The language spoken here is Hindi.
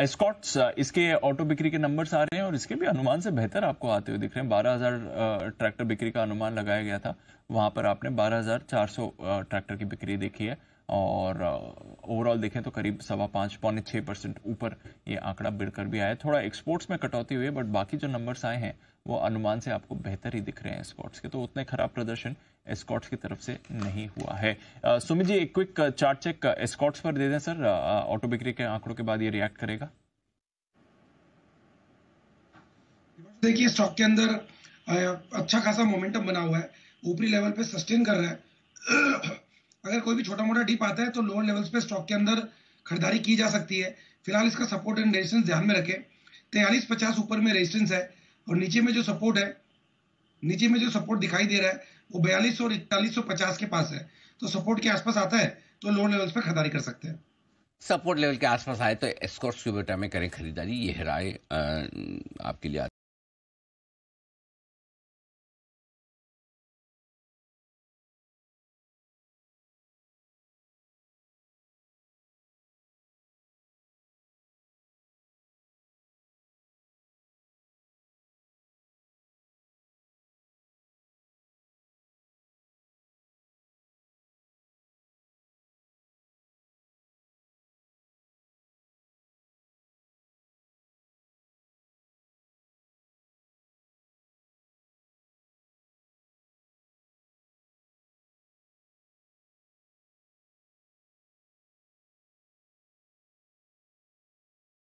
एस्कॉट्स uh, इसके ऑटो बिक्री के नंबर्स आ रहे हैं और इसके भी अनुमान से बेहतर आपको आते हुए दिख रहे हैं बारह हज़ार ट्रैक्टर uh, बिक्री का अनुमान लगाया गया था वहाँ पर आपने बारह हज़ार चार सौ ट्रैक्टर uh, की बिक्री देखी है और ओवरऑल uh, देखें तो करीब सवा पाँच पौने छः परसेंट ऊपर ये आंकड़ा बिड़कर भी आया थोड़ा एक्सपोर्ट्स में कटौती हुई है बट बाकी जो नंबर्स आए हैं वो अनुमान से आपको बेहतर ही दिख रहे हैं स्कॉट्स के तो उतने खराब प्रदर्शन एस्कॉट्स की तरफ से नहीं हुआ है uh, सुमित जी एक क्विक चार्ट चेक एस्कॉट्स पर दे दें सर ऑटो uh, बिक्री के आंकड़ों के बाद ये रिएक्ट करेगा देखिए स्टॉक के अंदर अच्छा खासा मोमेंटम बना हुआ है ऊपरी लेवल पे सस्टेन कर रहा है अगर कोई भी छोटा मोटा डीप आता है तो लोअर लेवल्स पे स्टॉक के अंदर खरीदारी की जा सकती है फिलहाल इसका सपोर्ट एंड रेजिस्टेंस ध्यान में रखें तैयलीस पचास ऊपर में रेजिस्टेंस है और नीचे में जो सपोर्ट है नीचे में जो सपोर्ट दिखाई दे रहा है वो बयालीस और इकतालीस सौ पचास के पास है तो सपोर्ट के आसपास आता है तो लोअर लेवल्स पे खरीदारी कर सकते हैं सपोर्ट लेवल के आसपास आए तो एस्कॉर्ट्स बेटा में करें खरीदारी ये राय आपके लिए